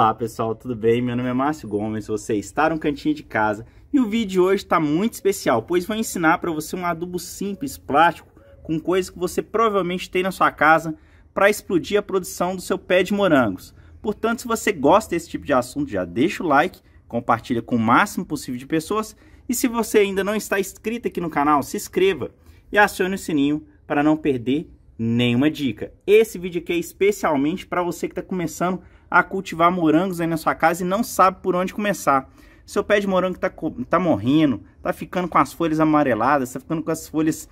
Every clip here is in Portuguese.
Olá pessoal, tudo bem? Meu nome é Márcio Gomes, você está no Cantinho de Casa e o vídeo de hoje está muito especial, pois vou ensinar para você um adubo simples, plástico, com coisas que você provavelmente tem na sua casa para explodir a produção do seu pé de morangos. Portanto, se você gosta desse tipo de assunto, já deixa o like, compartilha com o máximo possível de pessoas e se você ainda não está inscrito aqui no canal, se inscreva e acione o sininho para não perder nenhuma dica. Esse vídeo aqui é especialmente para você que está começando a a cultivar morangos aí na sua casa e não sabe por onde começar. Seu pé de morango está tá morrendo, está ficando com as folhas amareladas, está ficando com as folhas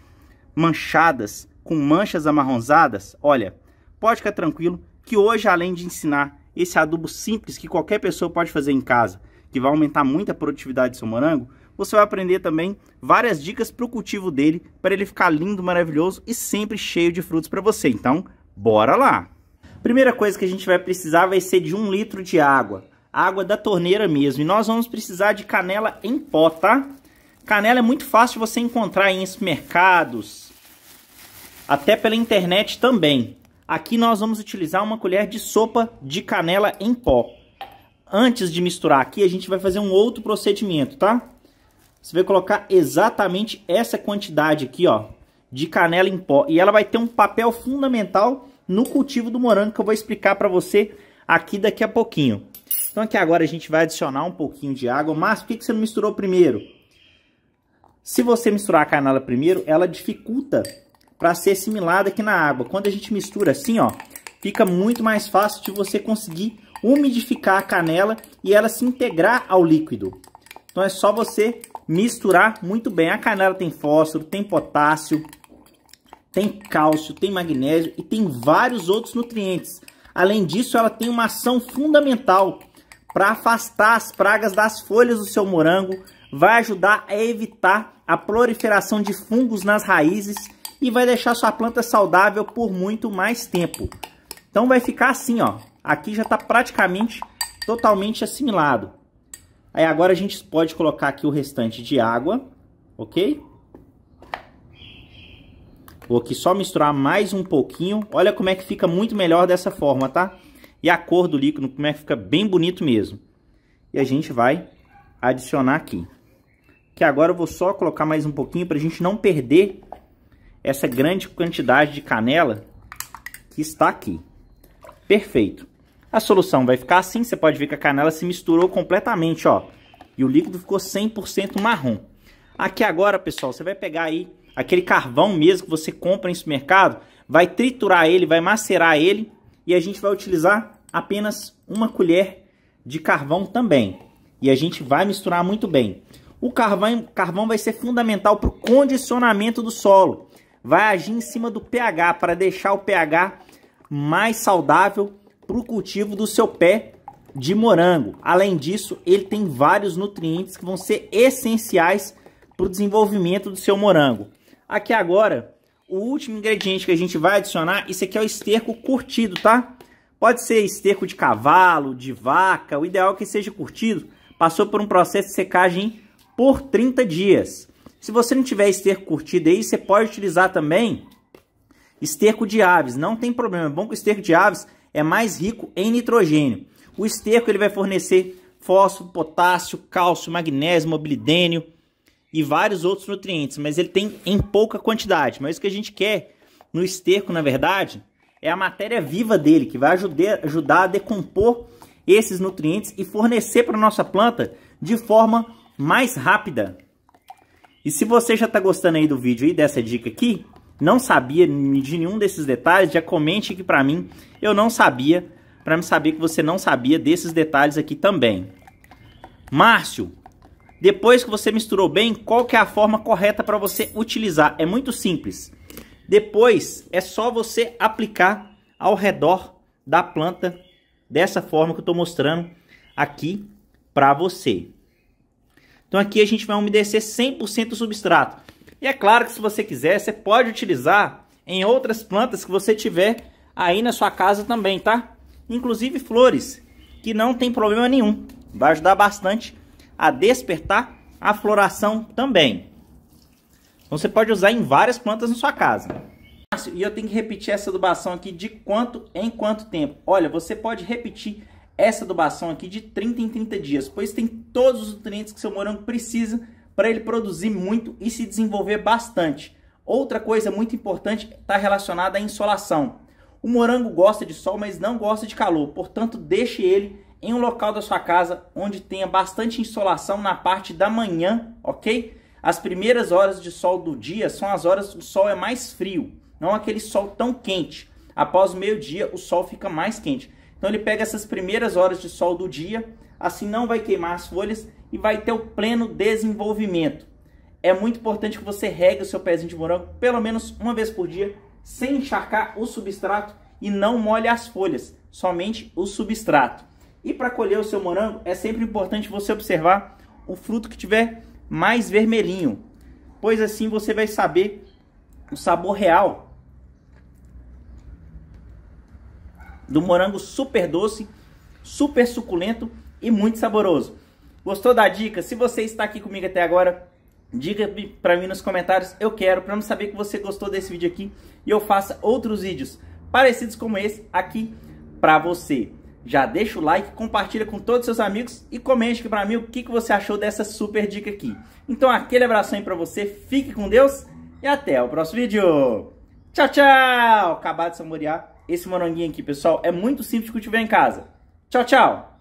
manchadas, com manchas amarronzadas. Olha, pode ficar tranquilo que hoje, além de ensinar esse adubo simples que qualquer pessoa pode fazer em casa, que vai aumentar muito a produtividade do seu morango, você vai aprender também várias dicas para o cultivo dele, para ele ficar lindo, maravilhoso e sempre cheio de frutos para você. Então, bora lá! Primeira coisa que a gente vai precisar vai ser de um litro de água. Água da torneira mesmo. E nós vamos precisar de canela em pó, tá? Canela é muito fácil você encontrar em supermercados, até pela internet também. Aqui nós vamos utilizar uma colher de sopa de canela em pó. Antes de misturar aqui, a gente vai fazer um outro procedimento, tá? Você vai colocar exatamente essa quantidade aqui, ó, de canela em pó. E ela vai ter um papel fundamental no cultivo do morango que eu vou explicar para você aqui daqui a pouquinho. Então aqui agora a gente vai adicionar um pouquinho de água. Mas por que, que você não misturou primeiro? Se você misturar a canela primeiro, ela dificulta para ser assimilada aqui na água. Quando a gente mistura assim, ó, fica muito mais fácil de você conseguir umidificar a canela e ela se integrar ao líquido. Então é só você misturar muito bem. A canela tem fósforo, tem potássio, tem cálcio, tem magnésio e tem vários outros nutrientes. Além disso, ela tem uma ação fundamental para afastar as pragas das folhas do seu morango, vai ajudar a evitar a proliferação de fungos nas raízes e vai deixar sua planta saudável por muito mais tempo. Então vai ficar assim, ó. Aqui já está praticamente totalmente assimilado. Aí agora a gente pode colocar aqui o restante de água, ok? Vou aqui só misturar mais um pouquinho. Olha como é que fica muito melhor dessa forma, tá? E a cor do líquido, como é que fica bem bonito mesmo. E a gente vai adicionar aqui. Que agora eu vou só colocar mais um pouquinho para a gente não perder essa grande quantidade de canela que está aqui. Perfeito. A solução vai ficar assim, você pode ver que a canela se misturou completamente, ó. E o líquido ficou 100% marrom. Aqui agora, pessoal, você vai pegar aí aquele carvão mesmo que você compra em supermercado, vai triturar ele, vai macerar ele e a gente vai utilizar apenas uma colher de carvão também. E a gente vai misturar muito bem. O carvão, carvão vai ser fundamental para o condicionamento do solo. Vai agir em cima do pH para deixar o pH mais saudável para o cultivo do seu pé de morango. Além disso, ele tem vários nutrientes que vão ser essenciais para o desenvolvimento do seu morango. Aqui agora, o último ingrediente que a gente vai adicionar, isso aqui é o esterco curtido, tá? Pode ser esterco de cavalo, de vaca, o ideal é que seja curtido. Passou por um processo de secagem por 30 dias. Se você não tiver esterco curtido aí, você pode utilizar também esterco de aves. Não tem problema, é bom que o esterco de aves é mais rico em nitrogênio. O esterco ele vai fornecer fósforo, potássio, cálcio, magnésio, molibdênio, e vários outros nutrientes, mas ele tem em pouca quantidade. Mas o que a gente quer no esterco, na verdade, é a matéria viva dele, que vai ajudar, ajudar a decompor esses nutrientes e fornecer para nossa planta de forma mais rápida. E se você já está gostando aí do vídeo e dessa dica aqui, não sabia de nenhum desses detalhes, já comente aqui para mim, eu não sabia, para me saber que você não sabia desses detalhes aqui também. Márcio, depois que você misturou bem, qual que é a forma correta para você utilizar? É muito simples. Depois é só você aplicar ao redor da planta dessa forma que eu estou mostrando aqui para você. Então aqui a gente vai umedecer 100% o substrato. E é claro que se você quiser, você pode utilizar em outras plantas que você tiver aí na sua casa também, tá? Inclusive flores, que não tem problema nenhum. Vai ajudar bastante a despertar a floração também. Então você pode usar em várias plantas na sua casa. E eu tenho que repetir essa adubação aqui de quanto em quanto tempo? Olha, você pode repetir essa adubação aqui de 30 em 30 dias, pois tem todos os nutrientes que seu morango precisa para ele produzir muito e se desenvolver bastante. Outra coisa muito importante está relacionada à insolação. O morango gosta de sol, mas não gosta de calor, portanto deixe ele em um local da sua casa onde tenha bastante insolação na parte da manhã, ok? As primeiras horas de sol do dia são as horas que o sol é mais frio, não aquele sol tão quente. Após o meio-dia, o sol fica mais quente. Então ele pega essas primeiras horas de sol do dia, assim não vai queimar as folhas e vai ter o pleno desenvolvimento. É muito importante que você regue o seu pezinho de morango pelo menos uma vez por dia, sem encharcar o substrato e não molhe as folhas, somente o substrato. E para colher o seu morango, é sempre importante você observar o fruto que tiver mais vermelhinho, pois assim você vai saber o sabor real do morango super doce, super suculento e muito saboroso. Gostou da dica? Se você está aqui comigo até agora, diga para mim nos comentários, eu quero, para eu saber que você gostou desse vídeo aqui e eu faça outros vídeos parecidos como esse aqui para você já deixa o like, compartilha com todos os seus amigos e comente aqui para mim o que, que você achou dessa super dica aqui. Então aquele abraço aí para você, fique com Deus e até o próximo vídeo. Tchau, tchau! Acabado de saborear esse moranguinho aqui, pessoal, é muito simples de cultivar em casa. Tchau, tchau!